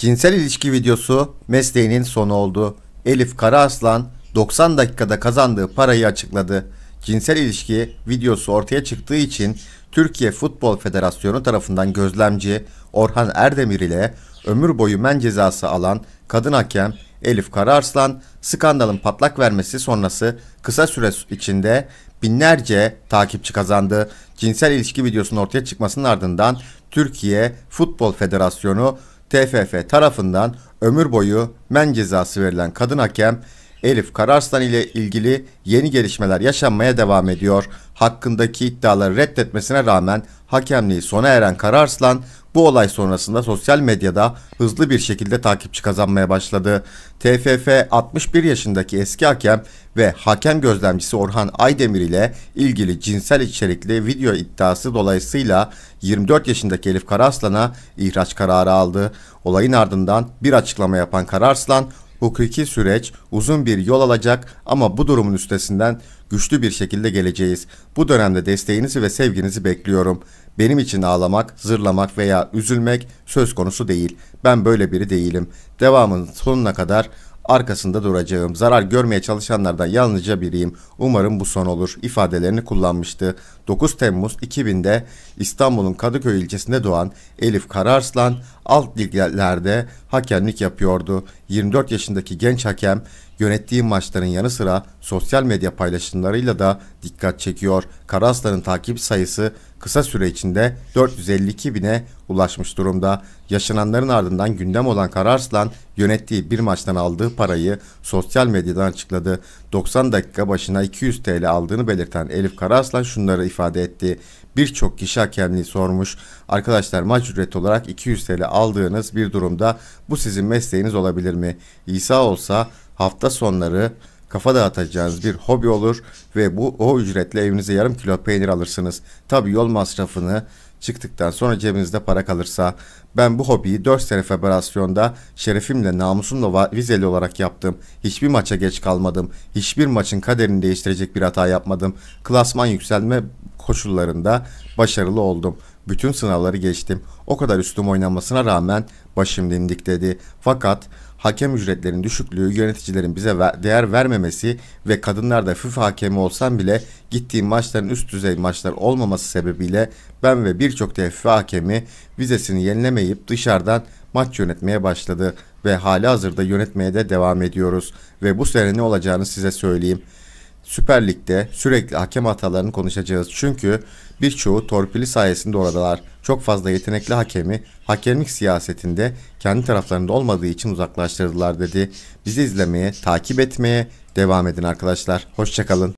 Cinsel ilişki videosu mesleğinin sonu oldu. Elif Karaaslan 90 dakikada kazandığı parayı açıkladı. Cinsel ilişki videosu ortaya çıktığı için Türkiye Futbol Federasyonu tarafından gözlemci Orhan Erdemir ile ömür boyu men cezası alan kadın hakem Elif Karaaslan skandalın patlak vermesi sonrası kısa süre içinde binlerce takipçi kazandı. Cinsel ilişki videosunun ortaya çıkmasının ardından Türkiye Futbol Federasyonu TFF tarafından ömür boyu men cezası verilen kadın hakem Elif Kararslan ile ilgili yeni gelişmeler yaşanmaya devam ediyor. Hakkındaki iddiaları reddetmesine rağmen hakemliği sona eren Kararslan bu olay sonrasında sosyal medyada hızlı bir şekilde takipçi kazanmaya başladı. TFF 61 yaşındaki eski hakem ve hakem gözlemcisi Orhan Aydemir ile ilgili cinsel içerikli video iddiası dolayısıyla 24 yaşındaki Elif Karaslan'a ihraç kararı aldı. Olayın ardından bir açıklama yapan Kararslan Hukuki süreç uzun bir yol alacak ama bu durumun üstesinden güçlü bir şekilde geleceğiz. Bu dönemde desteğinizi ve sevginizi bekliyorum. Benim için ağlamak, zırlamak veya üzülmek söz konusu değil. Ben böyle biri değilim. Devamın sonuna kadar arkasında duracağım. Zarar görmeye çalışanlardan yalnızca biriyim. Umarım bu son olur ifadelerini kullanmıştı. 9 Temmuz 2000'de İstanbul'un Kadıköy ilçesinde doğan Elif Kararslan alt liglerde hakemlik yapıyordu. 24 yaşındaki genç hakem yönettiği maçların yanı sıra sosyal medya paylaşımlarıyla da dikkat çekiyor. Karaslan'ın takip sayısı kısa süre içinde 452 bine ulaşmış durumda. Yaşananların ardından gündem olan Kararslan yönettiği bir maçtan aldığı parayı sosyal medyadan açıkladı. 90 dakika başına 200 TL aldığını belirten Elif Kararslan şunları ifade etti birçok kişi hakemliği sormuş. Arkadaşlar maç ücret olarak 200 TL aldığınız bir durumda bu sizin mesleğiniz olabilir mi? İsa olsa hafta sonları kafa dağıtacağınız bir hobi olur ve bu o ücretle evinize yarım kilo peynir alırsınız. Tabi yol masrafını Çıktıktan sonra cebinizde para kalırsa ben bu hobiyi 4 sene federasyonda şerefimle namusumla vizeli olarak yaptım. Hiçbir maça geç kalmadım. Hiçbir maçın kaderini değiştirecek bir hata yapmadım. Klasman yükselme koşullarında başarılı oldum. Bütün sınavları geçtim. O kadar üstüm oynanmasına rağmen başım dindik dedi. Fakat hakem ücretlerinin düşüklüğü, yöneticilerin bize değer vermemesi ve kadınlar da FIFA hakemi olsam bile gittiğim maçların üst düzey maçlar olmaması sebebiyle ben ve birçok FIFA hakemi vizesini yenilemeyip dışarıdan maç yönetmeye başladı ve hali hazırda yönetmeye de devam ediyoruz ve bu sene ne olacağını size söyleyeyim.'' Süper Lig'de sürekli hakem hatalarını konuşacağız. Çünkü birçoğu torpili sayesinde oradalar. Çok fazla yetenekli hakemi hakemlik siyasetinde kendi taraflarında olmadığı için uzaklaştırdılar dedi. Bizi izlemeye, takip etmeye devam edin arkadaşlar. Hoşçakalın.